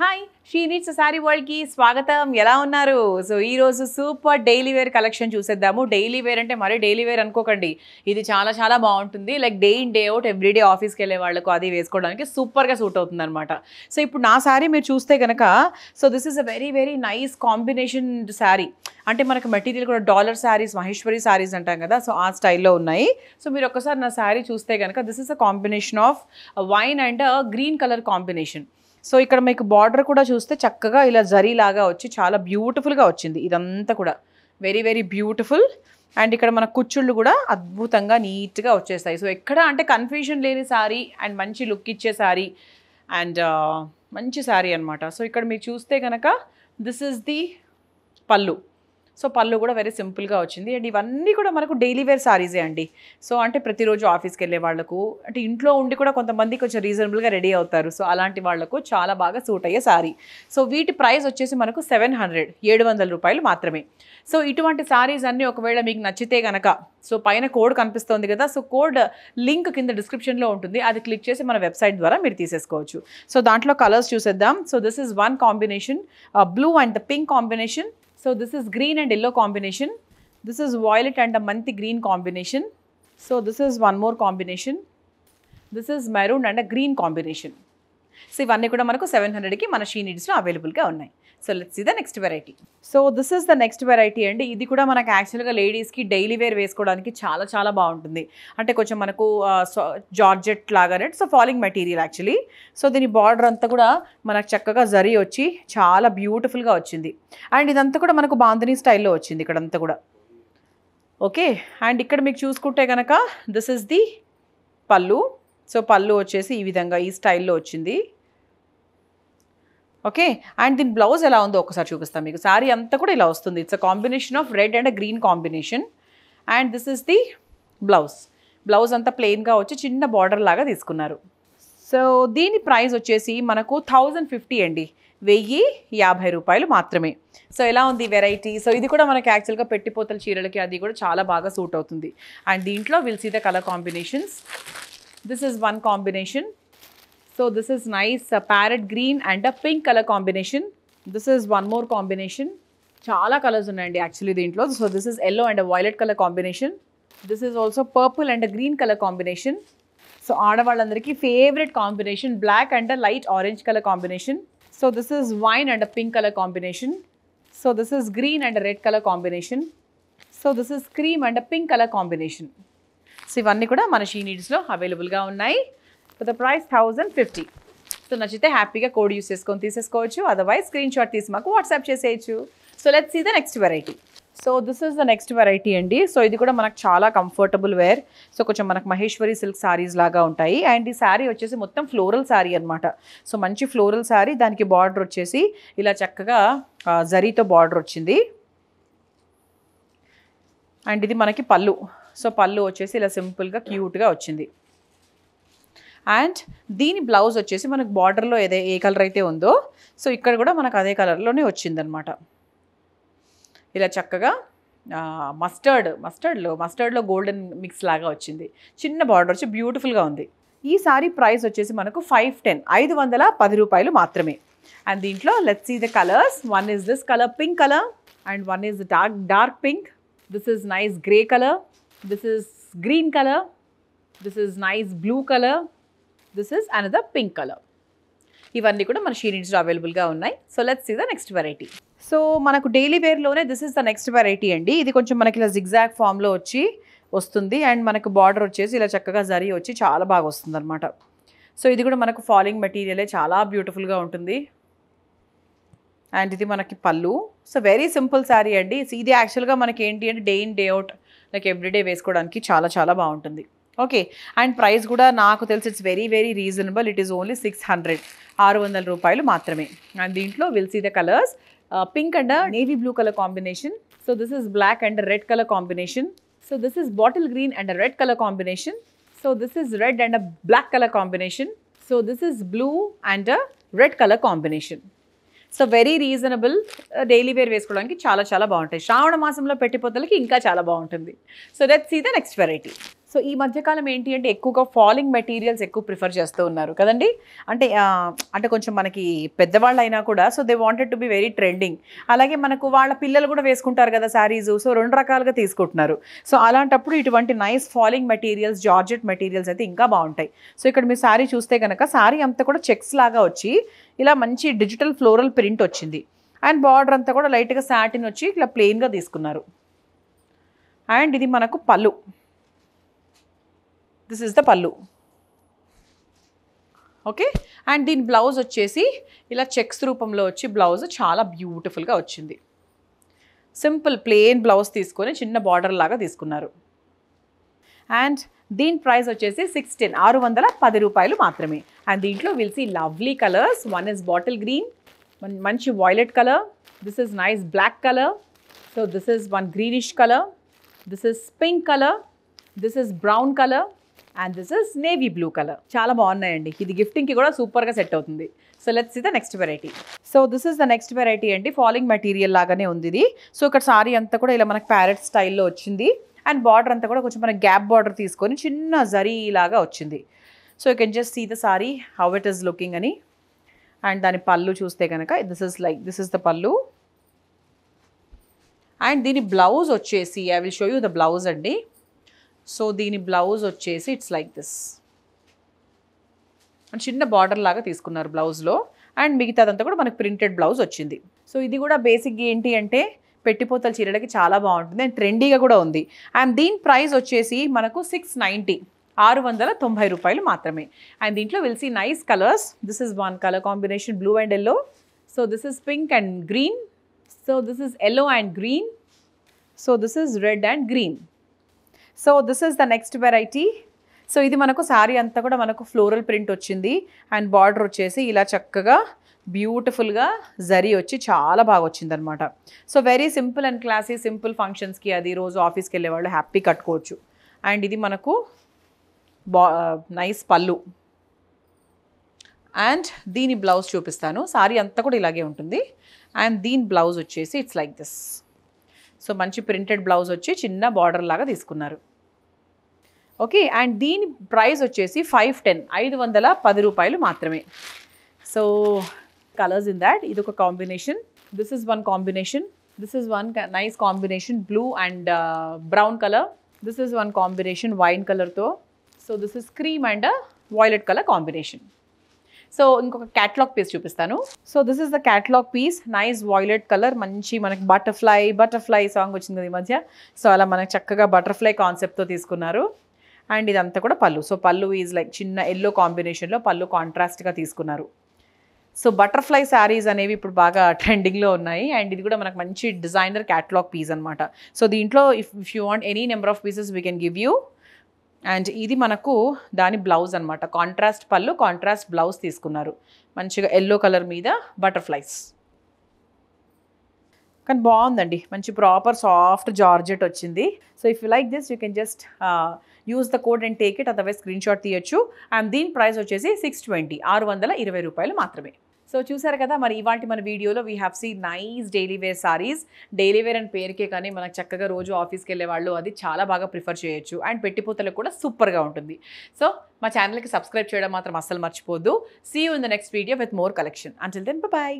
Hi She Needs Saree వరల్డ్కి స్వాగతం ఎలా ఉన్నారు సో ఈరోజు సూపర్ డైలీ వేర్ కలెక్షన్ చూసేద్దాము డైలీ వేర్ అంటే మరీ డైలీ వేర్ అనుకోకండి ఇది చాలా చాలా బాగుంటుంది like day in day out everyday ఆఫీస్కి వెళ్ళే వాళ్ళకు అది వేసుకోవడానికి సూపర్గా సూట్ అవుతుంది అనమాట సో ఇప్పుడు నా శారీ మీరు చూస్తే కనుక so this is a very very nice combination saree అంటే మనకు మెటీరియల్ కూడా డాలర్ శారీస్ మహేశ్వరి శారీస్ అంటాం కదా సో ఆ స్టైల్లో ఉన్నాయి సో మీరు ఒకసారి నా శారీ చూస్తే కనుక this is a combination of wine and green colour combination so ఇక్కడ మీకు బార్డర్ కూడా చూస్తే చక్కగా ఇలా జరీలాగా వచ్చి చాలా బ్యూటిఫుల్గా వచ్చింది ఇదంతా కూడా వెరీ వెరీ బ్యూటిఫుల్ అండ్ ఇక్కడ మన కుచ్చుళ్ళు కూడా అద్భుతంగా నీట్గా వచ్చేస్తాయి సో ఎక్కడ అంటే కన్ఫ్యూషన్ లేని శారీ అండ్ మంచి లుక్ ఇచ్చే శారీ అండ్ uh, మంచి శారీ అనమాట సో ఇక్కడ మీరు చూస్తే కనుక this is the pallu so pallu కూడా వెరీ సింపుల్గా వచ్చింది అండ్ ఇవన్నీ కూడా మనకు డైలీ వేర్ సారీసే అండి సో అంటే ప్రతిరోజు ఆఫీస్కి వెళ్ళే వాళ్ళకు అంటే ఇంట్లో ఉండి కూడా కొంతమంది కొంచెం రీజనబుల్గా రెడీ అవుతారు సో అలాంటి వాళ్లకు చాలా బాగా సూట్ అయ్యే సారీ సో వీటి ప్రైస్ వచ్చేసి మనకు సెవెన్ హండ్రెడ్ ఏడు వందల రూపాయలు మాత్రమే సో ఇటువంటి సారీస్ అన్నీ ఒకవేళ మీకు నచ్చితే కనుక సో పైన కోడ్ కనిపిస్తోంది కదా సో కోడ్ లింక్ కింద డిస్క్రిప్షన్లో ఉంటుంది అది క్లిక్ చేసి మన వెబ్సైట్ ద్వారా మీరు తీసేసుకోవచ్చు సో దాంట్లో కలర్స్ చూసేద్దాం so this is one combination blue and the pink combination so this is green and yellow combination this is violet and mint green combination so this is one more combination this is maroon and green combination so ఇవన్నీ కూడా మనకు seven హండ్రెడ్కి మన షీ నీడ్స్లో అవైలబుల్గా ఉన్నాయి so let's see the next variety so this is the next variety అండి ఇది కూడా మనకు యాక్చువల్గా లేడీస్కి డైలీ వేర్ వేసుకోవడానికి చాలా చాలా బాగుంటుంది అంటే కొంచెం మనకు జార్జెట్ లాగానే so falling material actually so దీని బార్డర్ అంతా కూడా మనకు చక్కగా జరీ వచ్చి చాలా బ్యూటిఫుల్గా వచ్చింది అండ్ ఇదంతా కూడా మనకు బాంధనీ స్టైల్లో వచ్చింది ఇక్కడంతా కూడా ఓకే అండ్ ఇక్కడ మీకు చూసుకుంటే కనుక this is the pallu so pallu వచ్చేసి ఈ విధంగా ఈ స్టైల్లో వచ్చింది ఓకే అండ్ దీని బ్లౌజ్ ఎలా ఉందో ఒకసారి చూపిస్తాను మీకు శారీ అంతా కూడా ఇలా వస్తుంది it's a combination of red and green combination and this is the blouse blouse అంతా ప్లెయిన్గా వచ్చి చిన్న బార్డర్ లాగా తీసుకున్నారు సో దీని ప్రైస్ వచ్చేసి మనకు థౌజండ్ ఫిఫ్టీ అండి వెయ్యి యాభై రూపాయలు మాత్రమే సో ఎలా ఉంది వెరైటీ సో ఇది కూడా మనకి యాక్చువల్గా పెట్టిపోతల చీరలకి అది కూడా చాలా బాగా సూట్ అవుతుంది అండ్ దీంట్లో will see the colour combinations this is one combination so this is nice uh, green and and a pink color combination. This is one more చాలా కలర్స్ ఉన్నాయండి యాక్చువల్లీ దీంట్లో so this is yellow and violet colour combination this is also purple and green colour combination so ఆడవాళ్ళందరికీ favourite combination black and light orange colour combination so this is wine and pink colour combination so this is green and red colour combination so this is cream and pink colour combination so ఇవన్నీ కూడా మన షీ నీడ్స్లో అవైలబుల్గా ఉన్నాయి the price thousand fifty so నచ్చితే హ్యాపీగా code use చేసుకొని తీసేసుకోవచ్చు అదర్వైజ్ స్క్రీన్ షాట్ తీసి మాకు వాట్సాప్ చేసేయచ్చు so let's see the next variety so this is the next variety అండి సో ఇది కూడా మనకు చాలా కంఫర్టబుల్ వేర్ సో కొంచెం మనకు మహేశ్వరి సిల్క్ సారీస్ లాగా ఉంటాయి అండ్ ఈ శారీ వచ్చేసి మొత్తం ఫ్లోరల్ శారీ అనమాట సో మంచి ఫ్లోరల్ శారీ దానికి బార్డర్ వచ్చేసి ఇలా చక్కగా జరీతో బార్డర్ వచ్చింది అండ్ ఇది మనకి పళ్ళు సో పళ్ళు వచ్చేసి ఇలా సింపుల్గా క్యూట్గా వచ్చింది అండ్ దీని బ్లౌజ్ వచ్చేసి మనకు బార్డర్లో ఏదే ఏ కలర్ అయితే ఉందో సో ఇక్కడ కూడా మనకు అదే కలర్లోనే వచ్చిందనమాట ఇలా చక్కగా మస్టర్డ్ మస్టర్డ్లో మస్టర్డ్లో గోల్డెన్ మిక్స్ లాగా వచ్చింది చిన్న బార్డర్ వచ్చి బ్యూటిఫుల్గా ఉంది ఈ సారీ ప్రైస్ వచ్చేసి మనకు ఫైవ్ టెన్ ఐదు వందల పది రూపాయలు మాత్రమే అండ్ దీంట్లో let see the colours one is this colour pink colour and one is dark dark pink this is nice grey colour this is green colour this is nice blue colour this is another pink colour ఇవన్నీ కూడా మన షీరీన్స్లో అవైలబుల్గా ఉన్నాయి so let's see the next variety so మనకు daily వేర్లోనే this is the next variety అండి ఇది కొంచెం మనకి ఇలా జిగ్జాగ్ ఫామ్లో వచ్చి వస్తుంది అండ్ మనకు బార్డర్ వచ్చేసి ఇలా చక్కగా జరీ వచ్చి చాలా బాగా వస్తుంది అనమాట సో ఇది కూడా మనకు ఫాలింగ్ మెటీరియలే చాలా బ్యూటిఫుల్గా ఉంటుంది అండ్ ఇది మనకి పళ్ళు సో వెరీ సింపుల్ శారీ అండి ఇది యాక్చువల్గా మనకి ఏంటి అంటే day in day out like everyday వేసుకోవడానికి చాలా చాలా బాగుంటుంది ఓకే అండ్ ప్రైస్ కూడా నాకు తెలిసి it's very very reasonable it is only six hundred ఆరు వందల రూపాయలు మాత్రమే అండ్ దీంట్లో will see the colours pink and navy blue colour combination so this is black and red colour combination so this is bottle green and red colour combination so this is red and black colour combination so this is blue and red colour combination so very reasonable daily wear వేసుకోవడానికి చాలా చాలా బాగుంటాయి శ్రావణ మాసంలో పెట్టిపోతలకి ఇంకా చాలా బాగుంటుంది so that see the next variety so ఈ మధ్యకాలం ఏంటి అంటే ఎక్కువగా ఫాలింగ్ మెటీరియల్స్ ఎక్కువ ప్రిఫర్ చేస్తూ ఉన్నారు కదండి అంటే అంటే కొంచెం మనకి పెద్దవాళ్ళు అయినా కూడా so they wanted to be very trending అలాగే మనకు వాళ్ళ పిల్లలు కూడా వేసుకుంటారు కదా శారీస్ సో రెండు రకాలుగా తీసుకుంటున్నారు సో అలాంటప్పుడు ఇటువంటి nice falling materials georgette materials అయితే ఇంకా బాగుంటాయి సో ఇక్కడ మీరు శారీ చూస్తే కనుక శారీ అంతా కూడా చెక్స్ లాగా వచ్చి ఇలా మంచి డిజిటల్ ఫ్లోరల్ ప్రింట్ వచ్చింది అండ్ బార్డర్ అంతా కూడా లైట్గా శాటిన్ వచ్చి ఇట్లా ప్లెయిన్గా తీసుకున్నారు అండ్ ఇది మనకు pallu this is the pallu okay and దీని బ్లౌజ్ వచ్చేసి ఇలా చెక్స్ రూపంలో వచ్చి బ్లౌజ్ చాలా బ్యూటిఫుల్గా వచ్చింది సింపుల్ ప్లెయిన్ బ్లౌజ్ తీసుకొని చిన్న బార్డర్ లాగా తీసుకున్నారు అండ్ దీని ప్రైస్ వచ్చేసి సిక్స్టీన్ ఆరు వందల పది రూపాయలు మాత్రమే అండ్ దీంట్లో will see lovely colours one is bottle green మంచి violet colour this is nice black colour so this is one greenish colour this is pink colour this is brown colour and this is navy blue colour చాలా బాగున్నాయండి ఇది గిఫ్టింగ్కి కూడా సూపర్గా set అవుతుంది so let's ఇది next variety so this is the next variety అండి falling material లాగానే ఉంది ఇది సో ఇక్కడ సారీ అంతా కూడా ఇలా మనకి ప్యారెట్ స్టైల్లో వచ్చింది అండ్ బార్డర్ అంతా కూడా కొంచెం మనకి గ్యాప్ బార్డర్ తీసుకొని చిన్న జరీ లాగా వచ్చింది so you can just see the sari how it is looking అని అండ్ దాని పళ్ళు చూస్తే కనుక this is like this is the pallu and దీని బ్లౌజ్ వచ్చేసి I will show you the blouse అండి సో దీని బ్లౌజ్ వచ్చేసి ఇట్స్ లైక్ దిస్ అండ్ చిన్న బార్డర్ లాగా తీసుకున్నారు బ్లౌజ్లో అండ్ మిగతాదంతా కూడా మనకు ప్రింటెడ్ బ్లౌజ్ వచ్చింది సో ఇది కూడా బేసిక్ ఏంటి అంటే పెట్టిపోతల చీరలకి చాలా బాగుంటుంది అండ్ ట్రెండీగా కూడా ఉంది అండ్ దీని ప్రైస్ వచ్చేసి మనకు సిక్స్ నైంటీ ఆరు వందల తొంభై రూపాయలు మాత్రమే అండ్ దీంట్లో will see nice colours this is one colour combination blue and yellow so this is pink and green so this is yellow and green so this is red and green so this is the next variety so ఇది మనకు శారీ అంతా కూడా మనకు floral print వచ్చింది and border వచ్చేసి ఇలా చక్కగా బ్యూటిఫుల్గా జరీ వచ్చి చాలా బాగా వచ్చిందనమాట so very simple and classy simple ఫంక్షన్స్కి అది రోజు ఆఫీస్కి వెళ్ళే వాళ్ళు హ్యాపీ కట్టుకోవచ్చు అండ్ ఇది మనకు బా నైస్ పళ్ళు అండ్ దీని బ్లౌజ్ చూపిస్తాను సారీ అంతా కూడా ఇలాగే ఉంటుంది అండ్ దీని బ్లౌజ్ వచ్చేసి ఇట్స్ లైక్ దిస్ సో మంచి ప్రింటెడ్ బ్లౌజ్ వచ్చి చిన్న బార్డర్ లాగా తీసుకున్నారు ఓకే అండ్ దీని ప్రైస్ వచ్చేసి ఫైవ్ టెన్ ఐదు వందల పది రూపాయలు మాత్రమే సో కలర్స్ ఇన్ దాట్ ఇది ఒక combination this is one combination this is one nice combination blue and brown colour this is one combination wine కలర్తో so this is cream and violet colour combination so ఇంకొక catalogue piece చూపిస్తాను so this is the catalogue piece nice violet colour మంచి మనకి butterfly butterfly song వచ్చింది ఈ మధ్య so అలా మనకు చక్కగా బటర్ఫ్లై కాన్సెప్ట్తో తీసుకున్నారు అండ్ ఇదంతా కూడా పళ్ళు సో పళ్ళు ఈజ్ లైక్ చిన్న ఎల్లో కాంబినేషన్లో పళ్ళు కాంట్రాస్ట్గా తీసుకున్నారు సో బటర్ఫ్లై శారీస్ అనేవి ఇప్పుడు బాగా ట్రెండింగ్లో ఉన్నాయి అండ్ ఇది కూడా మనకు మంచి డిజైనర్ క్యాటలాగ్ పీస్ అనమాట సో దీంట్లో if if you want any number of pieces we can give you and ఇది మనకు దాని బ్లౌజ్ అనమాట కాంట్రాస్ట్ పళ్ళు కాంట్రాస్ట్ బ్లౌజ్ తీసుకున్నారు మంచిగా ఎల్లో కలర్ మీద బటర్ఫ్లైస్ కానీ బాగుందండి మంచి ప్రాపర్ సాఫ్ట్ జార్జెట్ వచ్చింది so if you like this you can just use the code and take it otherwise screenshot తీయొచ్చు అండ్ దీని ప్రైస్ వచ్చేసి సిక్స్ ట్వంటీ ఆరు వందల ఇరవై రూపాయలు మాత్రమే సో చూసారు కదా మరి ఇవాళ మన వీడియోలో we have see nice daily wear saris daily wear అని పేరుకే కానీ మనకు చక్కగా రోజు ఆఫీస్కి వెళ్ళే వాళ్ళు అది చాలా బాగా ప్రిఫర్ చేయొచ్చు అండ్ పెట్టిపోతలకు కూడా సూపర్గా ఉంటుంది సో మా ఛానల్కి సబ్స్క్రైబ్ చేయడం మాత్రం అస్సలు మర్చిపోద్దు see you in the next video with more collection until then bye